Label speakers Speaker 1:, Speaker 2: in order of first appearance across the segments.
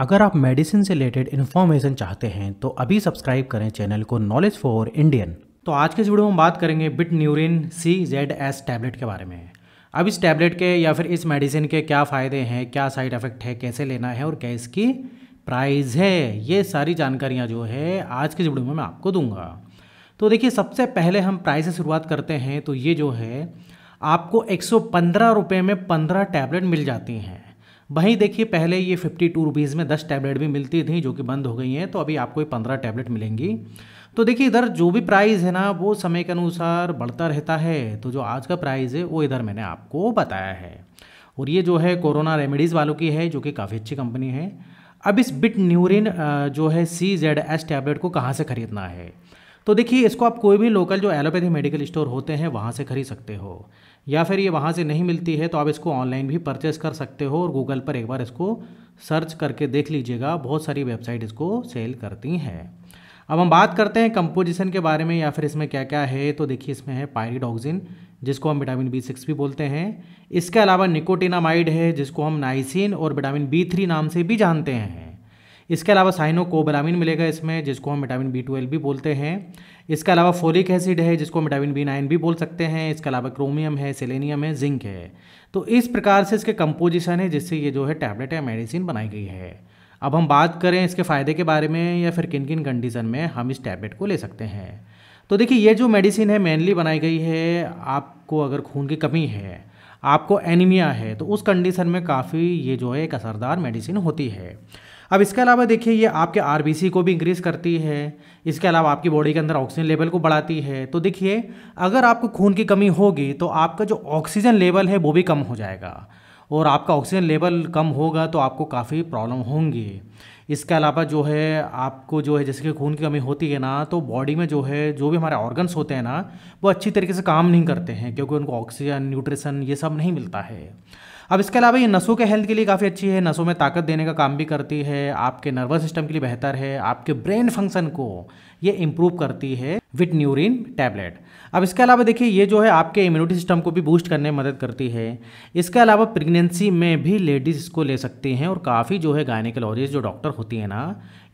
Speaker 1: अगर आप मेडिसिन से रिलेटेड इन्फॉर्मेशन चाहते हैं तो अभी सब्सक्राइब करें चैनल को नॉलेज फॉर इंडियन तो आज के इस वीडियो में हम बात करेंगे बिट न्यूरिन सी जेड एस टैबलेट के बारे में अब इस टैबलेट के या फिर इस मेडिसिन के क्या फ़ायदे हैं क्या साइड इफ़ेक्ट है कैसे लेना है और क्या इसकी प्राइस है ये सारी जानकारियाँ जो है आज के इस वीडियो में मैं आपको दूंगा तो देखिए सबसे पहले हम प्राइस से शुरुआत करते हैं तो ये जो है आपको एक सौ में पंद्रह टैबलेट मिल जाती हैं वहीं देखिए पहले ये फिफ्टी टू में दस टैबलेट भी मिलती थी जो कि बंद हो गई हैं तो अभी आपको पंद्रह टैबलेट मिलेंगी तो देखिए इधर जो भी प्राइस है ना वो समय के अनुसार बढ़ता रहता है तो जो आज का प्राइस है वो इधर मैंने आपको बताया है और ये जो है कोरोना रेमेडीज़ वालों की है जो कि काफ़ी अच्छी कंपनी है अब इस बिट न्यूरिन जो है सी जेड एस टैबलेट को कहाँ से ख़रीदना है तो देखिए इसको आप कोई भी लोकल जो एलोपैथी मेडिकल स्टोर होते हैं वहाँ से खरीद सकते हो या फिर ये वहाँ से नहीं मिलती है तो आप इसको ऑनलाइन भी परचेस कर सकते हो और गूगल पर एक बार इसको सर्च करके देख लीजिएगा बहुत सारी वेबसाइट इसको सेल करती हैं अब हम बात करते हैं कंपोजिशन के बारे में या फिर इसमें क्या क्या है तो देखिए इसमें है पायरिडॉक्सिन जिसको हम विटामिन बी सिक्स भी बोलते हैं इसके अलावा निकोटिनामाइड है जिसको हम नाइसिन और विटामिन बी थ्री नाम से भी जानते हैं इसके अलावा साइनो कोबलामिन मिलेगा इसमें जिसको हम विटामिन बी ट्वेल्व भी बोलते हैं इसके अलावा फोलिक एसिड है जिसको विटामिन बी नाइन भी बोल सकते हैं इसके अलावा क्रोमियम है सेलेनियम है जिंक है तो इस प्रकार से इसके कंपोजिशन है जिससे ये जो है टैबलेट या मेडिसिन बनाई गई है अब हम बात करें इसके फ़ायदे के बारे में या फिर किन किन कंडीशन में हम इस टैबलेट को ले सकते हैं तो देखिए ये जो मेडिसिन है मेनली बनाई गई है आपको अगर खून की कमी है आपको एनीमिया है तो उस कंडीशन में काफ़ी ये जो है एक असरदार मेडिसिन होती है अब इसके अलावा देखिए ये आपके आर को भी इंक्रीज़ करती है इसके अलावा आपकी बॉडी के अंदर ऑक्सीजन लेवल को बढ़ाती है तो देखिए अगर आपको खून की कमी होगी तो आपका जो ऑक्सीजन लेवल है वो भी कम हो जाएगा और आपका ऑक्सीजन लेवल कम होगा तो आपको काफ़ी प्रॉब्लम होंगी इसके अलावा जो है आपको जो है जैसे कि खून की कमी होती है ना तो बॉडी में जो है जो भी हमारे ऑर्गन्स होते हैं ना वो अच्छी तरीके से काम नहीं करते हैं क्योंकि उनको ऑक्सीजन न्यूट्रिशन ये सब नहीं मिलता है अब इसके अलावा ये नसों के हेल्थ के लिए काफ़ी अच्छी है नसों में ताकत देने का काम भी करती है आपके नर्वस सिस्टम के लिए बेहतर है आपके ब्रेन फंक्शन को ये इम्प्रूव करती है विट न्यूरिन टैबलेट अब इसके अलावा देखिए ये जो है आपके इम्यूनिटी सिस्टम को भी बूस्ट करने में मदद करती है इसके अलावा प्रेगनेंसी में भी लेडीज़ इसको ले सकती हैं और काफ़ी जो है गायनिकोलॉजिस्ट जो डॉक्टर होती है ना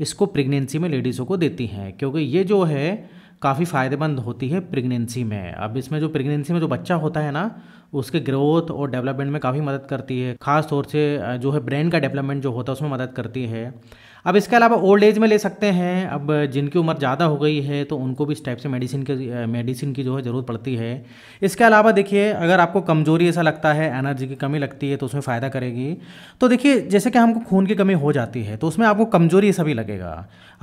Speaker 1: इसको प्रेगनेंसी में लेडीज़ों को देती हैं क्योंकि ये जो है काफ़ी फ़ायदेमंद होती है प्रेगनेंसी में अब इसमें जो प्रेगनेंसी में जो बच्चा होता है ना उसके ग्रोथ और डेवलपमेंट में काफ़ी मदद करती है खास तौर से जो है ब्रेन का डेवलपमेंट जो होता है उसमें मदद करती है अब इसके अलावा ओल्ड एज में ले सकते हैं अब जिनकी उम्र ज़्यादा हो गई है तो उनको भी इस टाइप से मेडिसिन के मेडिसिन की जो है ज़रूरत पड़ती है इसके अलावा देखिए अगर आपको कमज़ोरी ऐसा लगता है एनर्जी की कमी लगती है तो उसमें फ़ायदा करेगी तो देखिए जैसे कि हमको खून की कमी हो जाती है तो उसमें आपको कमज़ोरी ऐसा भी लगेगा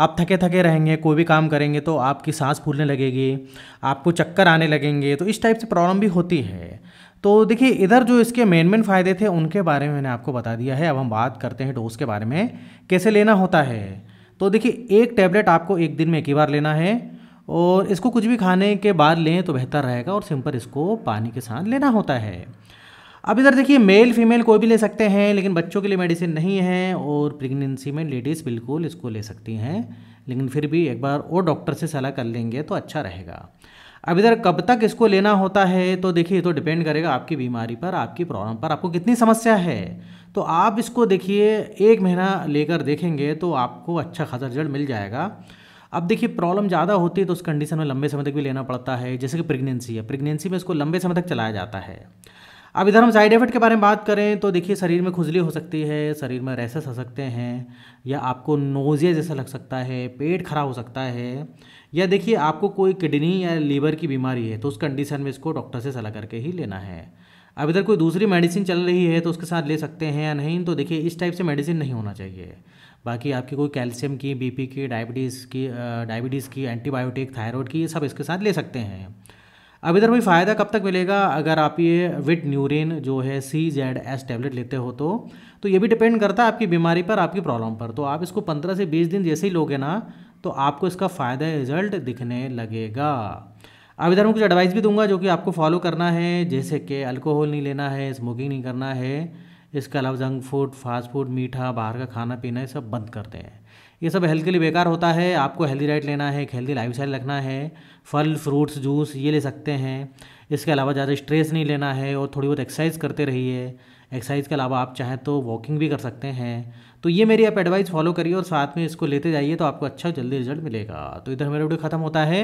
Speaker 1: आप थके थके रहेंगे कोई भी काम करेंगे तो आपकी सांस फूलने लगेगी आपको चक्कर आने लगेंगे तो इस टाइप से प्रॉब्लम भी होती है तो देखिए इधर जो इसके मेन मेन फ़ायदे थे उनके बारे में मैंने आपको बता दिया है अब हम बात करते हैं डोज के बारे में कैसे लेना होता है तो देखिए एक टैबलेट आपको एक दिन में एक ही बार लेना है और इसको कुछ भी खाने के बाद लें तो बेहतर रहेगा और सिंपल इसको पानी के साथ लेना होता है अब इधर देखिए मेल फीमेल कोई भी ले सकते हैं लेकिन बच्चों के लिए मेडिसिन नहीं है और प्रेगनेंसी में लेडीज़ बिल्कुल इसको ले सकती हैं लेकिन फिर भी एक बार और डॉक्टर से सलाह कर लेंगे तो अच्छा रहेगा अब इधर कब तक इसको लेना होता है तो देखिए तो डिपेंड करेगा आपकी बीमारी पर आपकी प्रॉब्लम पर आपको कितनी समस्या है तो आप इसको देखिए एक महीना लेकर देखेंगे तो आपको अच्छा खासा रिजल्ट मिल जाएगा अब देखिए प्रॉब्लम ज़्यादा होती है तो उस कंडीशन में लंबे समय तक भी लेना पड़ता है जैसे कि प्रेगनेंसी है प्रेगनेंसी में इसको लंबे समय तक चलाया जाता है अब इधर हम साइड इफेक्ट के बारे में बात करें तो देखिए शरीर में खुजली हो सकती है शरीर में रेसेस हो सकते हैं या आपको नोजिया जैसा लग सकता है पेट खराब हो सकता है या देखिए आपको कोई किडनी या लीवर की बीमारी है तो उस कंडीशन में इसको डॉक्टर से सलाह करके ही लेना है अब इधर कोई दूसरी मेडिसिन चल रही है तो उसके साथ ले सकते हैं या नहीं तो देखिए इस टाइप से मेडिसिन नहीं होना चाहिए बाकी आपकी कोई कैल्शियम की बीपी की डायबिटीज़ की डायबिटीज़ की एंटीबायोटिक थायराइड की ये सब इसके साथ ले सकते हैं अब इधर भाई फ़ायदा कब तक मिलेगा अगर आप ये विट न्यूरिन जो है सी जेड एस टैबलेट लेते हो तो तो ये भी डिपेंड करता है आपकी बीमारी पर आपकी प्रॉब्लम पर तो आप इसको पंद्रह से बीस दिन जैसे ही लोगे ना तो आपको इसका फ़ायदा रिजल्ट दिखने लगेगा अब इधर मैं कुछ एडवाइस भी दूंगा जो कि आपको फॉलो करना है जैसे कि अल्कोहल नहीं लेना है स्मोकिंग नहीं करना है इसके अलावा जंक फूड फास्ट फूड मीठा बाहर का खाना पीना ये सब बंद करते हैं ये सब हेल्थ के लिए बेकार होता है आपको हेल्दी डाइट लेना है एक हेल्दी लाइफ स्टाइल रखना है फल फ्रूट्स जूस ये ले सकते हैं इसके अलावा ज़्यादा स्ट्रेस नहीं लेना है और थोड़ी बहुत एक्सरसाइज करते रहिए एक्सरसाइज के अलावा आप चाहें तो वॉकिंग भी कर सकते हैं तो ये मेरी आप एडवाइस फॉलो करिए और साथ में इसको लेते जाइए तो आपको अच्छा जल्दी रिजल्ट मिलेगा तो इधर मेरा वीडियो खत्म होता है